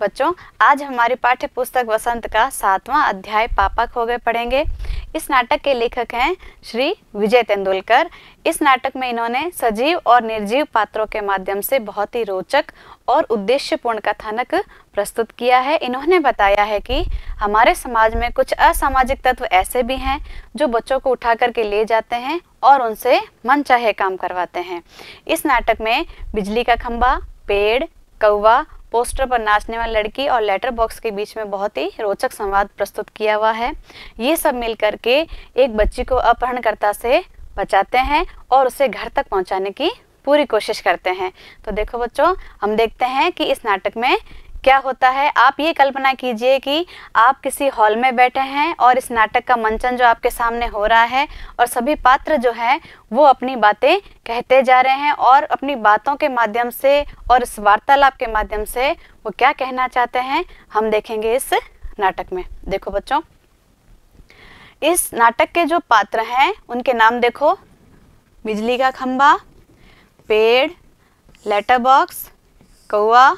बच्चों आज हमारे पाठ्य पुस्तक वसंत का सातवां अध्याय पापक हो गए पढ़ेंगे इस नाटक के लेखक हैं श्री विजय तेंदुलकर इस नाटक में इन्होंने सजीव और निर्जीव पात्रों के माध्यम से बहुत ही रोचक और उद्देश्यपूर्ण कथानक प्रस्तुत किया है इन्होंने बताया है कि हमारे समाज में कुछ असामाजिक तत्व ऐसे भी हैं जो बच्चों को उठा करके ले जाते हैं और उनसे मन काम करवाते हैं इस नाटक में बिजली का खंबा पेड़ कौवा पोस्टर पर नाचने वाली लड़की और लेटर बॉक्स के बीच में बहुत ही रोचक संवाद प्रस्तुत किया हुआ है ये सब मिल करके एक बच्ची को अपहरणकर्ता से बचाते हैं और उसे घर तक पहुंचाने की पूरी कोशिश करते हैं तो देखो बच्चों हम देखते हैं कि इस नाटक में क्या होता है आप ये कल्पना कीजिए कि आप किसी हॉल में बैठे हैं और इस नाटक का मंचन जो आपके सामने हो रहा है और सभी पात्र जो है वो अपनी बातें कहते जा रहे हैं और अपनी बातों के माध्यम से और इस वार्तालाप के माध्यम से वो क्या कहना चाहते हैं हम देखेंगे इस नाटक में देखो बच्चों इस नाटक के जो पात्र हैं उनके नाम देखो बिजली का खंबा पेड़ लेटर बॉक्स कौआ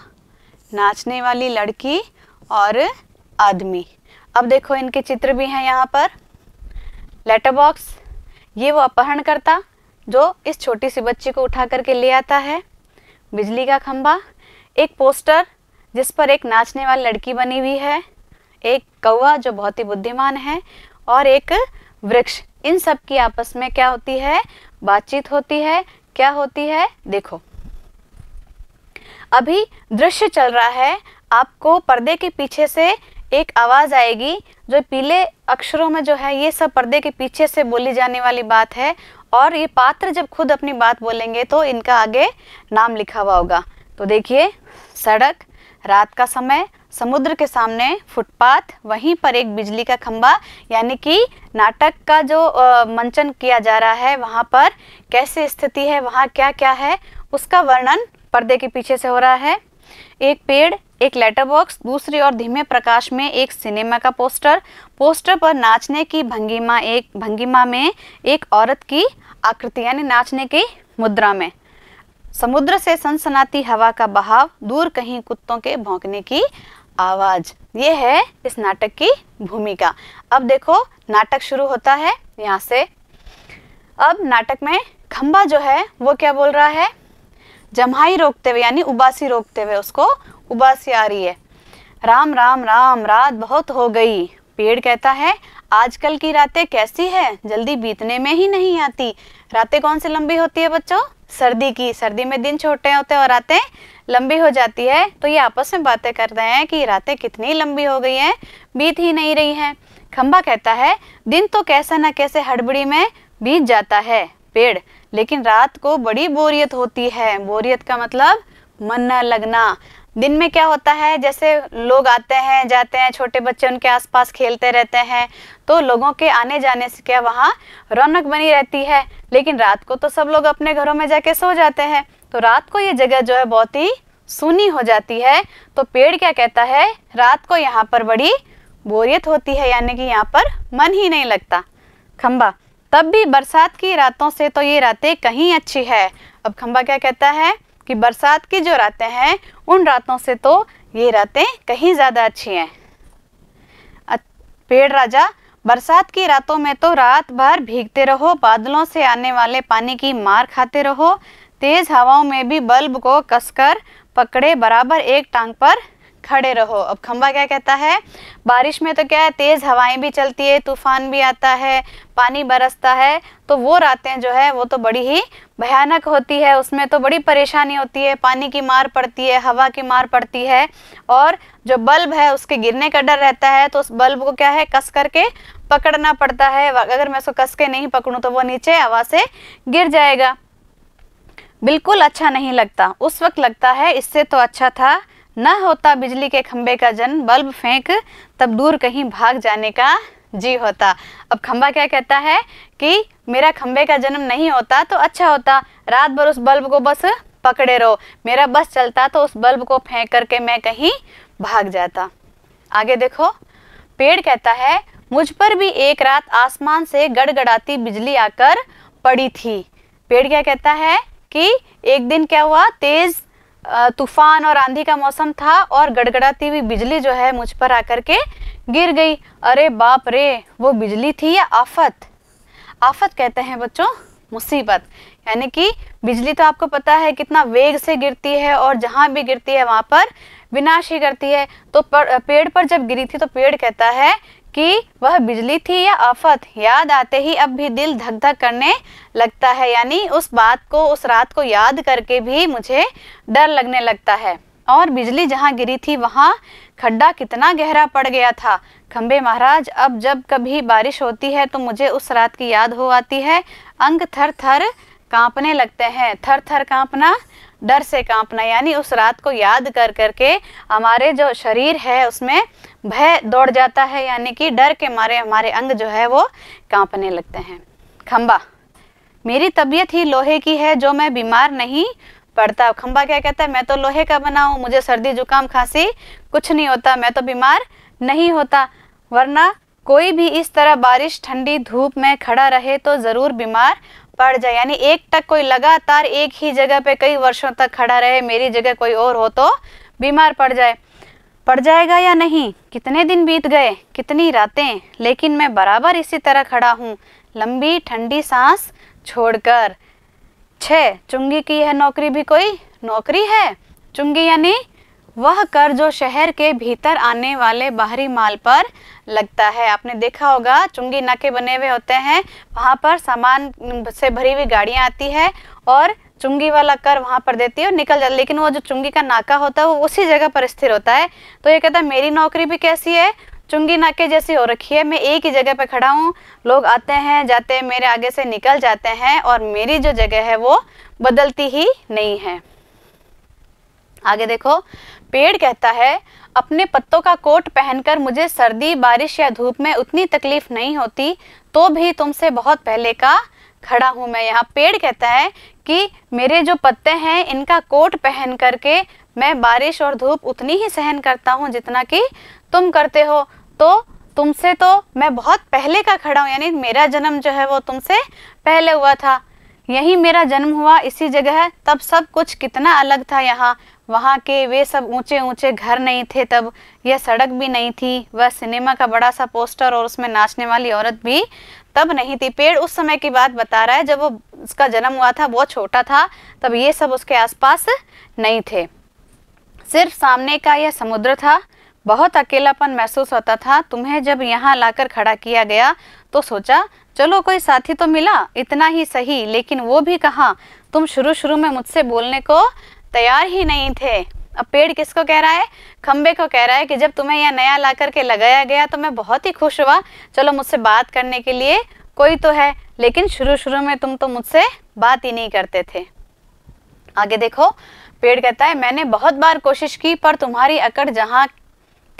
नाचने वाली लड़की और आदमी अब देखो इनके चित्र भी हैं यहाँ पर लेटर बॉक्स ये वो करता जो इस छोटी सी बच्ची को उठा करके ले आता है बिजली का खम्बा एक पोस्टर जिस पर एक नाचने वाली लड़की बनी हुई है एक कौआ जो बहुत ही बुद्धिमान है और एक वृक्ष इन सब की आपस में क्या होती है बातचीत होती है क्या होती है देखो अभी दृश्य चल रहा है आपको पर्दे के पीछे से एक आवाज़ आएगी जो पीले अक्षरों में जो है ये सब पर्दे के पीछे से बोली जाने वाली बात है और ये पात्र जब खुद अपनी बात बोलेंगे तो इनका आगे नाम लिखा हुआ होगा तो देखिए सड़क रात का समय समुद्र के सामने फुटपाथ वहीं पर एक बिजली का खंबा यानी कि नाटक का जो आ, मंचन किया जा रहा है वहाँ पर कैसे स्थिति है वहाँ क्या क्या है उसका वर्णन पर्दे के पीछे से हो रहा है एक पेड़ एक लेटर बॉक्स दूसरी और धीमे प्रकाश में एक सिनेमा का पोस्टर पोस्टर पर नाचने की भंगिमा एक भंगिमा में एक औरत की आकृति यानी नाचने की मुद्रा में समुद्र से सनसनाती हवा का बहाव दूर कहीं कुत्तों के भौंकने की आवाज ये है इस नाटक की भूमिका अब देखो नाटक शुरू होता है यहाँ से अब नाटक में खंबा जो है वो क्या बोल रहा है जमाई रोकते हुए यानी उबासी रोकते हुए उसको उबासी आ रही है राम राम राम रात बहुत हो गई पेड़ कहता है आजकल की रातें कैसी है जल्दी बीतने में ही नहीं आती रातें कौन सी लंबी होती है बच्चों सर्दी की सर्दी में दिन छोटे होते हैं और रातें लंबी हो जाती है तो ये आपस में बातें कर रहे हैं कि रातें कितनी लंबी हो गई हैं बीत ही नहीं रही हैं खंबा कहता है दिन तो कैसा ना कैसे हड़बड़ी में बीत जाता है पेड़ लेकिन रात को बड़ी बोरियत होती है बोरियत का मतलब मन न लगना दिन में क्या होता है जैसे लोग आते हैं जाते हैं छोटे बच्चे उनके आसपास खेलते रहते हैं तो लोगों के आने जाने से क्या वहाँ रौनक बनी रहती है लेकिन रात को तो सब लोग अपने घरों में जाके सो जाते हैं तो रात को ये जगह जो है बहुत ही सूनी हो जाती है तो पेड़ क्या कहता है रात को यहाँ पर बड़ी बोरियत होती है यानी कि यहाँ पर मन ही नहीं लगता खम्बा तब भी बरसात की रातों से तो ये रातें कहीं अच्छी है अब खंबा क्या कहता है कि बरसात की जो रातें हैं उन रातों से तो ये रातें कहीं ज़्यादा अच्छी हैं पेड़ राजा बरसात की रातों में तो रात भर भीगते रहो बादलों से आने वाले पानी की मार खाते रहो तेज़ हवाओं में भी बल्ब को कसकर पकड़े बराबर एक टांग पर खड़े रहो अब खंबा क्या कहता है बारिश में तो क्या है तेज़ हवाएं भी चलती है तूफान भी आता है पानी बरसता है तो वो रातें जो है वो तो बड़ी ही भयानक होती है उसमें तो बड़ी परेशानी होती है पानी की मार पड़ती है हवा की मार पड़ती है और जो बल्ब है उसके गिरने का डर रहता है तो उस बल्ब को क्या है कस करके पकड़ना पड़ता है अगर मैं उसको कस के नहीं पकड़ू तो वो नीचे हवा से गिर जाएगा बिल्कुल अच्छा नहीं लगता उस वक्त लगता है इससे तो अच्छा था न होता बिजली के खंबे का जन बल्ब फेंक तब दूर कहीं भाग जाने का जी होता अब खंबा क्या कहता है कि मेरा खंबे का जन्म नहीं होता तो अच्छा होता रात भर उस बल्ब को बस पकड़े रहो मेरा बस चलता तो उस बल्ब को फेंक करके मैं कहीं भाग जाता आगे देखो पेड़ कहता है मुझ पर भी एक रात आसमान से गड़गड़ाती बिजली आकर पड़ी थी पेड़ क्या कहता है कि एक दिन क्या हुआ तेज तूफान और आंधी का मौसम था और गड़गड़ाती हुई बिजली जो है मुझ पर आकर के गिर गई अरे बाप रे वो बिजली थी या आफत आफत कहते हैं बच्चों मुसीबत यानी कि बिजली तो आपको पता है कितना वेग से गिरती है और जहां भी गिरती है वहां पर विनाश ही करती है तो पर, पेड़ पर जब गिरी थी तो पेड़ कहता है कि वह बिजली थी या आफत याद आते ही अब भी दिल धक धक करने लगता है यानी उस बात को उस रात को याद करके भी मुझे डर लगने लगता है और बिजली जहाँ गिरी थी वहाँ खड्डा कितना गहरा पड़ गया था खम्बे महाराज अब जब कभी बारिश होती है तो मुझे उस रात की याद हो आती है अंग थर थर कांपने लगते हैं थर थर कांपना डर से कांपना यानी उस रात को याद कर करके हमारे जो शरीर है उसमें भय दौड़ जाता है यानी कि डर के मारे हमारे अंग जो है वो कांपने लगते हैं खम्बा मेरी तबीयत ही लोहे की है जो मैं बीमार नहीं पड़ता खम्बा क्या कहता है मैं तो लोहे का बना हूँ मुझे सर्दी जुकाम खांसी कुछ नहीं होता मैं तो बीमार नहीं होता वरना कोई भी इस तरह बारिश ठंडी धूप में खड़ा रहे तो ज़रूर बीमार पड़ जाए यानी एक तक कोई लगातार एक ही जगह पे कई वर्षों तक खड़ा रहे मेरी जगह कोई और हो तो बीमार पड़ जाए पड़ जाएगा या नहीं कितने दिन बीत गए कितनी रातें लेकिन मैं बराबर इसी तरह खड़ा हूँ लंबी ठंडी सांस छोड़कर छ चुंगी की यह नौकरी भी कोई नौकरी है चुंगी यानी वह कर जो शहर के भीतर आने वाले बाहरी माल पर लगता है आपने देखा होगा चुंगी नाके बने हुए होते हैं वहां पर सामान से भरी हुई गाड़ियां आती है और चुंगी वाला कर वहां पर देती है और निकल जाती है लेकिन वो जो चुंगी का नाका होता है वो उसी जगह पर स्थिर होता है तो ये कहता है मेरी नौकरी भी कैसी है चुंगी नाके जैसी हो रखी है मैं एक ही जगह पर खड़ा हूँ लोग आते हैं जाते हैं मेरे आगे से निकल जाते हैं और मेरी जो जगह है वो बदलती ही नहीं है आगे देखो पेड़ कहता है अपने पत्तों का कोट पहनकर मुझे सर्दी बारिश या धूप में उतनी तकलीफ नहीं होती तो भी तुमसे बहुत पहले का खड़ा हूँ मैं यहाँ पेड़ कहता है कि मेरे जो पत्ते हैं इनका कोट पहन करके मैं बारिश और धूप उतनी ही सहन करता हूँ जितना कि तुम करते हो तो तुमसे तो मैं बहुत पहले का खड़ा हूँ यानी मेरा जन्म जो है वो तुमसे पहले हुआ था यही मेरा जन्म हुआ इसी जगह तब सब कुछ कितना अलग था यहाँ वहाँ के वे सब ऊंचे ऊंचे घर नहीं थे तब यह सड़क भी नहीं थी वह सिनेमा का बड़ा सा पोस्टर और उसमें नाचने वाली औरत भी तब नहीं थी पेड़ उस समय की बात बता रहा है जब वो उसका जन्म हुआ था वो छोटा था तब ये सब उसके आसपास नहीं थे सिर्फ सामने का यह समुद्र था बहुत अकेलापन महसूस होता था तुम्हें जब यहाँ लाकर खड़ा किया गया तो सोचा चलो कोई साथी तो मिला इतना ही सही लेकिन वो भी कहा तुम शुरू शुरू में मुझसे बोलने को तैयार ही नहीं थे अब पेड़ किसको कह रहा है खम्बे को कह रहा है कि जब तुम्हें यह नया ला करके लगाया गया तो मैं बहुत ही खुश हुआ चलो मुझसे बात करने के लिए कोई तो है लेकिन शुरू शुरू में तुम तो मुझसे बात ही नहीं करते थे आगे देखो पेड़ कहता है मैंने बहुत बार कोशिश की पर तुम्हारी अकड़ जहां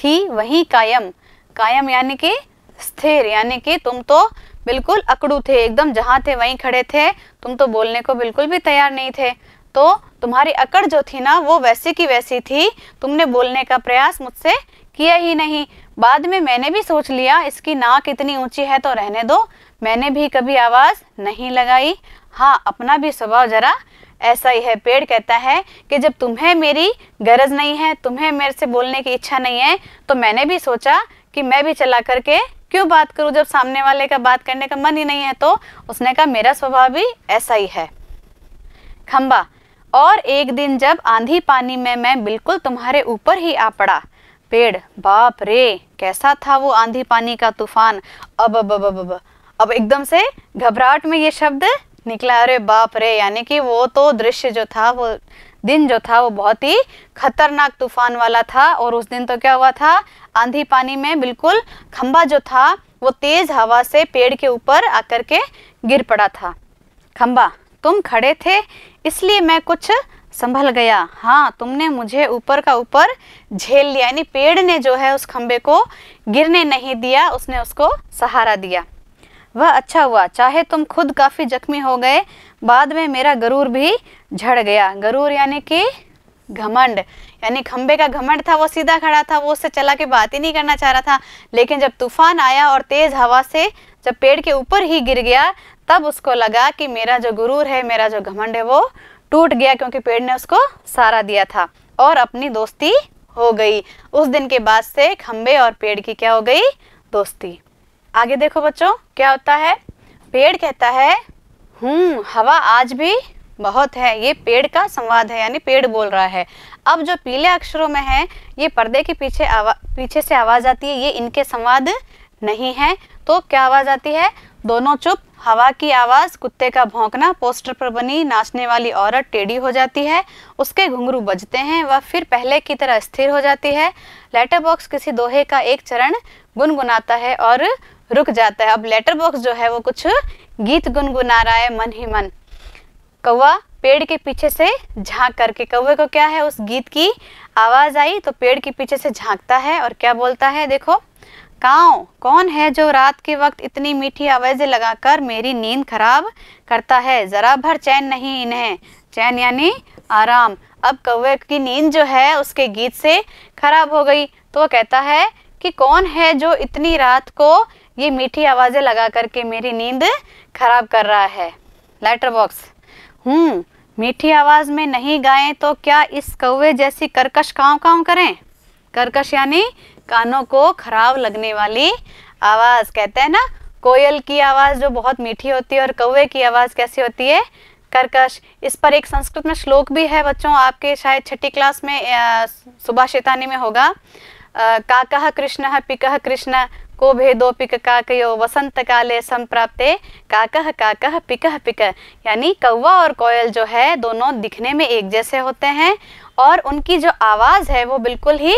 थी वहीं कायम कायम यानी कि स्थिर यानी कि तुम तो बिल्कुल अकड़ू थे एकदम जहाँ थे वहीं खड़े थे तुम तो बोलने को बिल्कुल भी तैयार नहीं थे तो तुम्हारी अकड़ जो थी ना वो वैसी की वैसी थी तुमने बोलने का प्रयास मुझसे किया ही नहीं बाद में मैंने भी सोच लिया इसकी नाक इतनी ऊंची है तो रहने दो मैंने भी कभी आवाज़ नहीं लगाई हाँ अपना भी स्वभाव जरा ऐसा ही है पेड़ कहता है कि जब तुम्हें मेरी गरज नहीं है तुम्हें मेरे से बोलने की इच्छा नहीं है तो मैंने भी सोचा कि मैं भी चला करके क्यों बात करूं जब सामने वाले का बात करने का मन ही नहीं है तो उसने कहा मेरा स्वभाव भी ऐसा ही है खंबा और एक दिन जब आंधी पानी में मैं बिल्कुल तुम्हारे ऊपर ही आ पड़ा पेड़ बाप रे कैसा था वो आंधी पानी का तूफान अब अब अब अब अब, अब एकदम से घबराहट में ये शब्द निकला अरे बाप रे यानी कि वो तो दृश्य जो था वो दिन जो था वो बहुत ही खतरनाक तूफान वाला था और उस दिन तो क्या हुआ था आंधी पानी में बिल्कुल खंबा जो था वो तेज हवा से पेड़ के ऊपर आकर के गिर पड़ा था खंबा तुम खड़े थे इसलिए मैं कुछ संभल गया हाँ तुमने मुझे ऊपर का ऊपर झेल लिया यानी पेड़ ने जो है उस खंबे को गिरने नहीं दिया उसने उसको सहारा दिया वह अच्छा हुआ चाहे तुम खुद काफ़ी जख्मी हो गए बाद में मेरा गरूर भी झड़ गया गरूर यानी कि घमंड यानी खंबे का घमंड था वो सीधा खड़ा था वो उससे चला के बात ही नहीं करना चाह रहा था लेकिन जब तूफान आया और तेज़ हवा से जब पेड़ के ऊपर ही गिर गया तब उसको लगा कि मेरा जो गुरूर है मेरा जो घमंड है वो टूट गया क्योंकि पेड़ ने उसको सहारा दिया था और अपनी दोस्ती हो गई उस दिन के बाद से खम्बे और पेड़ की क्या हो गई दोस्ती आगे देखो बच्चों क्या होता है पेड़ कहता है हम्म हवा आज भी बहुत है ये पेड़ का संवाद है यानी पेड़ बोल रहा है अब जो पीले अक्षरों में है ये पर्दे के पीछे आवा, पीछे से आवाज़ आती है ये इनके संवाद नहीं है तो क्या आवाज़ आती है दोनों चुप हवा की आवाज़ कुत्ते का भौंकना पोस्टर पर बनी नाचने वाली औरत टेढ़ी हो जाती है उसके घुंघरू बजते हैं वह फिर पहले की तरह स्थिर हो जाती है लेटर बॉक्स किसी दोहे का एक चरण गुनगुनाता है और रुक जाता है अब लेटर बॉक्स जो है वो कुछ गीत गुनगुना रहा है मन ही मन कौवा पेड़ के पीछे से झांक करके कौवे को क्या है उस गीत की आवाज आई तो पेड़ के पीछे से झांकता है और क्या बोलता है देखो काओ कौन है जो रात के वक्त इतनी मीठी आवाज़ें लगाकर मेरी नींद खराब करता है ज़रा भर चैन नहीं इन्हें चैन यानी आराम अब कौवे की नींद जो है उसके गीत से खराब हो गई तो कहता है कि कौन है जो इतनी रात को ये मीठी आवाज़ें लगा करके मेरी नींद खराब कर रहा है लेटर बॉक्स हूँ मीठी आवाज़ में नहीं गाएं तो क्या इस कौवे जैसी करकश काव काव करें करकश यानी कानों को खराब लगने वाली आवाज़ कहते हैं ना कोयल की आवाज़ जो बहुत मीठी होती है और कौवे की आवाज़ कैसी होती है कर्कश इस पर एक संस्कृत में श्लोक भी है बच्चों आपके शायद छठी क्लास में सुभाषितानी में होगा काका कृष्ण पिकह कृष्ण को भेदोपि काकयो वसंत काले संप्राप्ते काकह काकह पिकह पिक यानी कौवा और कोयल जो है दोनों दिखने में एक जैसे होते हैं और उनकी जो आवाज़ है वो बिल्कुल ही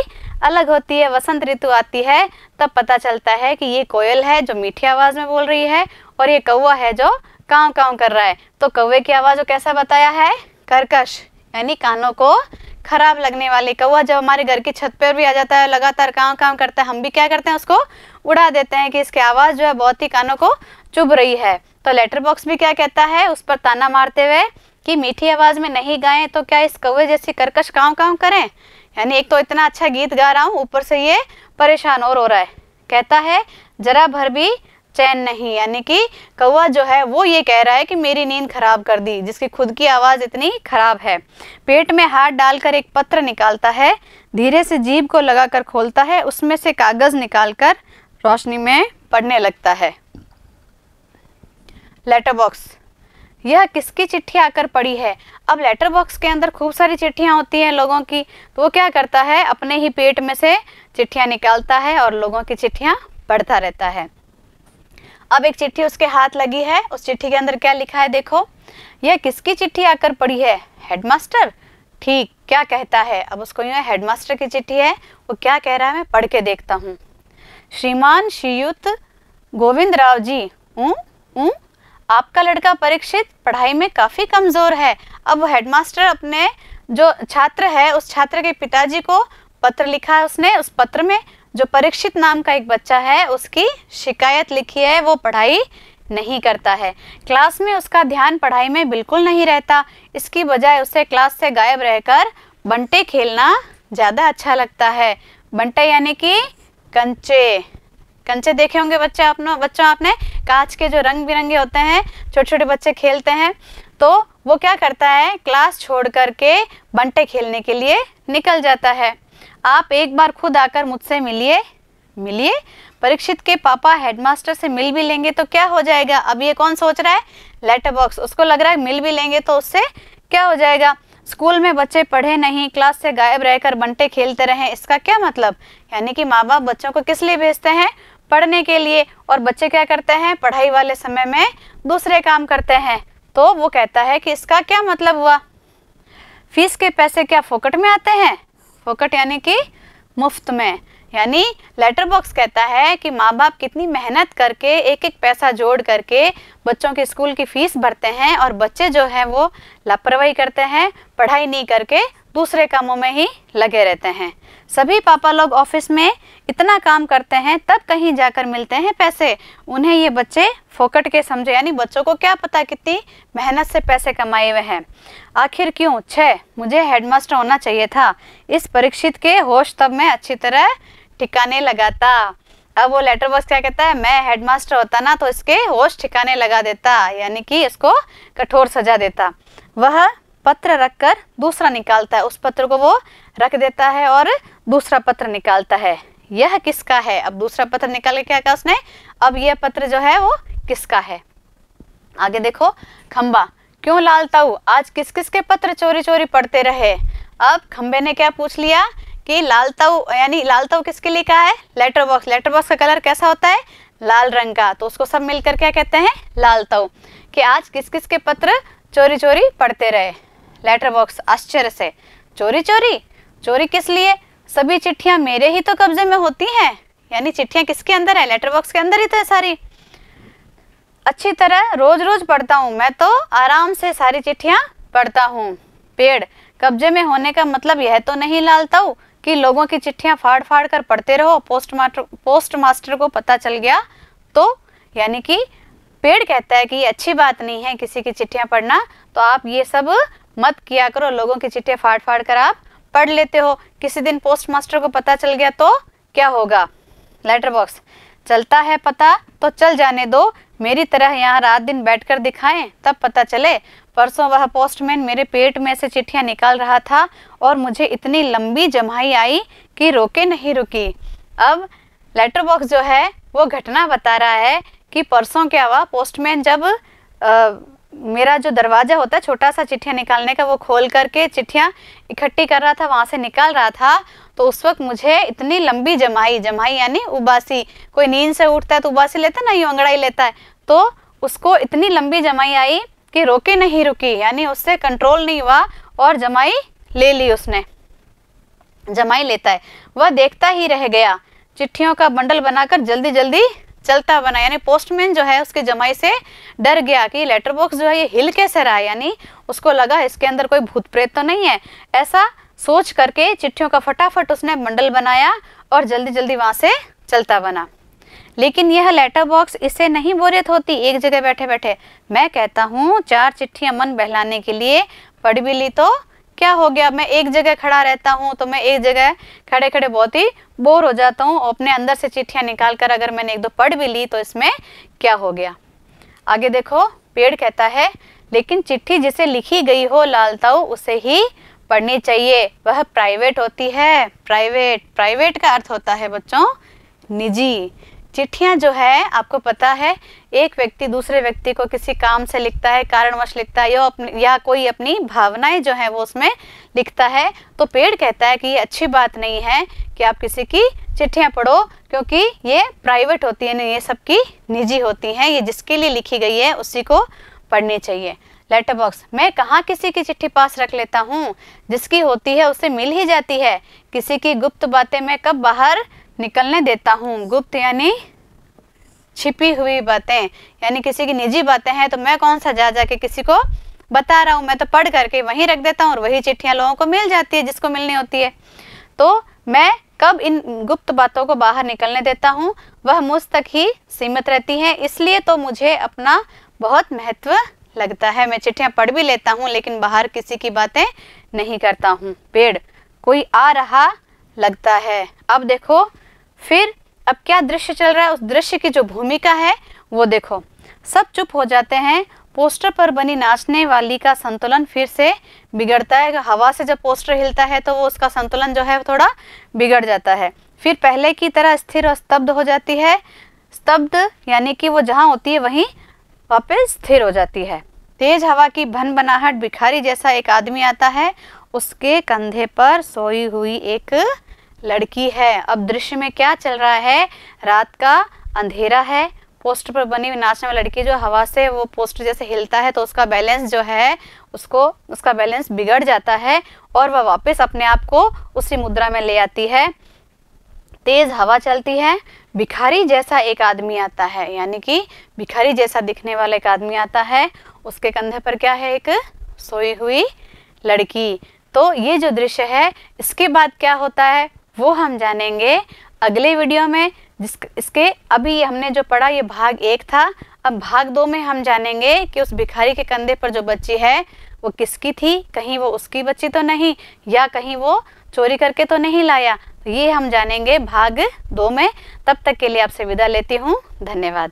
अलग होती है वसंत ऋतु आती है तब पता चलता है कि ये कोयल है जो मीठी आवाज़ में बोल रही है और ये कौवा है जो काँव काँव कर रहा है तो कौवे की आवाज़ को कैसा बताया है करकश यानी कानों को खराब लगने वाले कौवा जब हमारे घर की छत पर भी आ जाता है लगातार काँव काँव करता है हम भी क्या करते हैं उसको उड़ा देते हैं कि इसकी आवाज़ जो है बहुत ही कानों को चुभ रही है तो लेटर बॉक्स भी क्या कहता है उस पर ताना मारते हुए कि मीठी आवाज़ में नहीं गाएं तो क्या इस कौवे जैसी करकश काँव काँव करें यानी एक तो इतना अच्छा गीत गा रहा हूं ऊपर से ये परेशान और हो रहा है कहता है जरा भर भी चैन नहीं यानी कि कौवा जो है वो ये कह रहा है कि मेरी नींद खराब कर दी जिसकी खुद की आवाज़ इतनी खराब है पेट में हाथ डालकर एक पत्र निकालता है धीरे से जीभ को लगाकर खोलता है उसमें से कागज़ निकालकर रोशनी में पढ़ने लगता है लेटर बॉक्स यह किसकी चिट्ठी आकर पड़ी है अब लेटर बॉक्स के अंदर खूब सारी चिट्ठियाँ होती हैं लोगों की तो वो क्या करता है अपने ही पेट में से चिट्ठियाँ निकालता है और लोगों की चिट्ठियाँ पढ़ता रहता है अब एक चिट्ठी उसके हाथ लगी है उस चिट्ठी के अंदर क्या लिखा है देखो यह किसकी चिट्ठी आकर पड़ी है हेडमास्टर ठीक क्या कहता है अब उसको यूँ हेडमास्टर की चिट्ठी है वो क्या कह रहा है मैं पढ़ के देखता हूँ श्रीमान श्रीयुत गोविंद राव जी ऊँ ऊँ आपका लड़का परीक्षित पढ़ाई में काफ़ी कमज़ोर है अब हेडमास्टर अपने जो छात्र है उस छात्र के पिताजी को पत्र लिखा है उसने उस पत्र में जो परीक्षित नाम का एक बच्चा है उसकी शिकायत लिखी है वो पढ़ाई नहीं करता है क्लास में उसका ध्यान पढ़ाई में बिल्कुल नहीं रहता इसकी बजाय उसे क्लास से गायब रहकर बंटे खेलना ज़्यादा अच्छा लगता है बंटे यानी कि कंचे कंचे देखे होंगे बच्चे आप बच्चों आपने कांच के जो रंग बिरंगे होते हैं छोटे छोटे बच्चे खेलते हैं तो वो क्या करता है क्लास छोड़ करके बंटे खेलने के लिए निकल जाता है आप एक बार खुद आकर मुझसे मिलिए मिलिए परीक्षित के पापा हेडमास्टर से मिल भी लेंगे तो क्या हो जाएगा अब ये कौन सोच रहा है लेटर बॉक्स उसको लग रहा है मिल भी लेंगे तो उससे क्या हो जाएगा स्कूल में बच्चे पढ़े नहीं क्लास से गायब रहकर बंटे खेलते रहे इसका क्या मतलब यानी कि माँ बाप बच्चों को किस लिए भेजते हैं पढ़ने के लिए और बच्चे क्या करते हैं पढ़ाई वाले समय में दूसरे काम करते हैं तो वो कहता है कि इसका क्या मतलब हुआ फीस के पैसे क्या फोकट में आते हैं फोकट यानी कि मुफ्त में यानी लेटर बॉक्स कहता है कि माँ बाप कितनी मेहनत करके एक एक पैसा जोड़ करके बच्चों के स्कूल की फीस भरते हैं और बच्चे जो हैं वो लापरवाही करते हैं पढ़ाई नहीं करके दूसरे कामों में ही लगे रहते हैं सभी पापा लोग ऑफिस में इतना काम करते हैं तब कहीं जाकर मिलते हैं पैसे उन्हें ये बच्चे फोकट के समझे यानी बच्चों को क्या पता कितनी मेहनत से पैसे कमाए हुए हैं आखिर क्यों छः मुझे हेडमास्टर होना चाहिए था इस परीक्षित के होश तब मैं अच्छी तरह ठिकाने लगाता अब वो लेटर बॉक्स क्या कहता है मैं हेडमास्टर होता ना तो इसके होश ठिकाने लगा देता यानी कि इसको कठोर सजा देता वह पत्र रखकर दूसरा निकालता है उस पत्र को वो रख देता है और दूसरा पत्र निकालता है यह किसका है अब दूसरा पत्र निकाल के क्या कहा उसने अब यह पत्र जो है वो किसका है आगे देखो खंबा क्यों लाल ताऊ आज किस किस के पत्र चोरी चोरी पढ़ते रहे अब खंबे ने क्या पूछ लिया कि लाल ताऊ यानी लाल ताऊ किसके लिए कहा है लेटर बॉक्स लेटर बॉक्स का कलर कैसा होता है लाल रंग का तो उसको सब मिलकर क्या कहते हैं लाल ताऊ कि आज किस किस के पत्र चोरी चोरी पढ़ते रहे लेटर बॉक्स आश्चर्य से चोरी चोरी चोरी किस लिए सभी चिट्ठियां मेरे ही तो कब्जे में होती हैं यानी चिट्ठियां किसके अंदर है लेटर बॉक्स के अंदर ही तो है सारी अच्छी तरह रोज रोज पढ़ता हूँ मैं तो आराम से सारी चिट्ठियां पढ़ता हूँ पेड़ कब्जे में होने का मतलब यह तो नहीं लालता कि लोगों की चिट्ठियां फाड़ फाड़ कर पढ़ते रहो पोस्ट मास्टर पोस्ट मास्टर को पता चल गया तो यानी कि पेड़ कहता है कि अच्छी बात नहीं है किसी की चिट्ठियां पढ़ना तो आप ये सब मत किया करो लोगों की चिट्ठे फाड़ फाड़ कर आप पढ़ लेते हो किसी दिन पोस्ट मास्टर को पता चल गया तो क्या होगा लेटर बॉक्स चलता है पता तो चल जाने दो मेरी तरह यहाँ रात दिन बैठकर दिखाएं तब पता चले परसों वह पोस्टमैन मेरे पेट में से चिट्ठियां निकाल रहा था और मुझे इतनी लंबी जमाई आई कि रोके नहीं रुकी अब लेटर बॉक्स जो है वो घटना बता रहा है कि परसों के अलावा पोस्टमैन जब आ, मेरा जो दरवाज़ा होता है छोटा सा चिट्ठियाँ निकालने का वो खोल करके चिट्ठियाँ इकट्ठी कर रहा था वहाँ से निकाल रहा था तो उस वक्त मुझे इतनी लंबी जमाई जमाई यानी उबासी कोई नींद से उठता है तो उबासी लेता ना यूँ अंगड़ाई लेता है तो उसको इतनी लंबी जमाई आई कि रोके नहीं रुकी यानी उससे कंट्रोल नहीं हुआ और जमाई ले ली उसने जमाई लेता है वह देखता ही रह गया चिट्ठियों का बंडल बनाकर जल्दी जल्दी चलता बना यानी पोस्टमैन जो है उसके जमाई से डर गया कि लेटर बॉक्स जो है ये हिल कैसे रहा यानी उसको लगा इसके अंदर कोई भूत प्रेत तो नहीं है ऐसा सोच करके चिट्ठियों का फटाफट उसने मंडल बनाया और जल्दी जल्दी वहां से चलता बना लेकिन यह लेटर बॉक्स इससे नहीं बोरियत होती एक जगह बैठे बैठे मैं कहता हूँ चार चिट्ठियां मन बहलाने के लिए पढ़ भी ली तो क्या हो गया मैं एक जगह खड़ा रहता हूँ तो मैं एक जगह खड़े खड़े बहुत ही बोर हो जाता हूँ अपने अंदर से चिट्ठियां निकाल कर अगर मैंने एक दो पढ़ भी ली तो इसमें क्या हो गया आगे देखो पेड़ कहता है लेकिन चिट्ठी जिसे लिखी गई हो लालताऊ उसे ही पढ़नी चाहिए वह प्राइवेट होती है प्राइवेट प्राइवेट का अर्थ होता है बच्चों निजी चिट्ठिया जो है आपको पता है एक व्यक्ति दूसरे व्यक्ति को किसी काम से लिखता है कारणवश लिखता है या अपनी या कोई अपनी भावनाएं जो है वो उसमें लिखता है तो पेड़ कहता है कि ये अच्छी बात नहीं है कि आप किसी की चिट्ठियाँ पढ़ो क्योंकि ये प्राइवेट होती है ये सबकी निजी होती हैं ये जिसके लिए लिखी गई है उसी को पढ़नी चाहिए लेटर बॉक्स मैं कहाँ किसी की चिट्ठी पास रख लेता हूँ जिसकी होती है उसे मिल ही जाती है किसी की गुप्त बातें मैं कब बाहर निकलने देता हूँ गुप्त यानी छिपी हुई बातें यानी किसी की निजी बातें हैं तो मैं कौन सा जा जाके किसी को बता रहा हूँ मैं तो पढ़ करके वहीं रख देता हूँ और वही चिट्ठियाँ लोगों को मिल जाती है जिसको मिलनी होती है तो मैं कब इन गुप्त बातों को बाहर निकलने देता हूँ वह मुझ तक ही सीमित रहती है इसलिए तो मुझे अपना बहुत महत्व लगता है मैं चिट्ठियां पढ़ भी लेता हूँ लेकिन बाहर किसी की बातें नहीं करता हूँ पेड़ कोई आ रहा लगता है अब देखो फिर अब क्या दृश्य चल रहा है उस दृश्य की जो भूमिका है वो देखो सब चुप हो जाते हैं पोस्टर पर बनी नाचने वाली का संतुलन फिर से बिगड़ता है हवा से जब पोस्टर हिलता है तो वो उसका संतुलन जो है थोड़ा बिगड़ जाता है फिर पहले की तरह स्थिर और स्तब्ध हो जाती है स्तब्ध यानी कि वो जहाँ होती है वहीं वापस स्थिर हो जाती है तेज हवा की भन बनाहट भिखारी जैसा एक आदमी आता है उसके कंधे पर सोई हुई एक लड़की है अब दृश्य में क्या चल रहा है रात का अंधेरा है पोस्टर पर बनी हुई नाचने वाली लड़की जो हवा से वो पोस्टर जैसे हिलता है तो उसका बैलेंस जो है उसको उसका बैलेंस बिगड़ जाता है और वह वा वापस अपने आप को उसी मुद्रा में ले आती है तेज हवा चलती है भिखारी जैसा एक आदमी आता है यानी कि भिखारी जैसा दिखने वाला एक आदमी आता है उसके कंधे पर क्या है एक सोई हुई लड़की तो ये जो दृश्य है इसके बाद क्या होता है वो हम जानेंगे अगले वीडियो में जिस इसके अभी हमने जो पढ़ा ये भाग एक था अब भाग दो में हम जानेंगे कि उस भिखारी के कंधे पर जो बच्ची है वो किसकी थी कहीं वो उसकी बच्ची तो नहीं या कहीं वो चोरी करके तो नहीं लाया तो ये हम जानेंगे भाग दो में तब तक के लिए आपसे विदा लेती हूँ धन्यवाद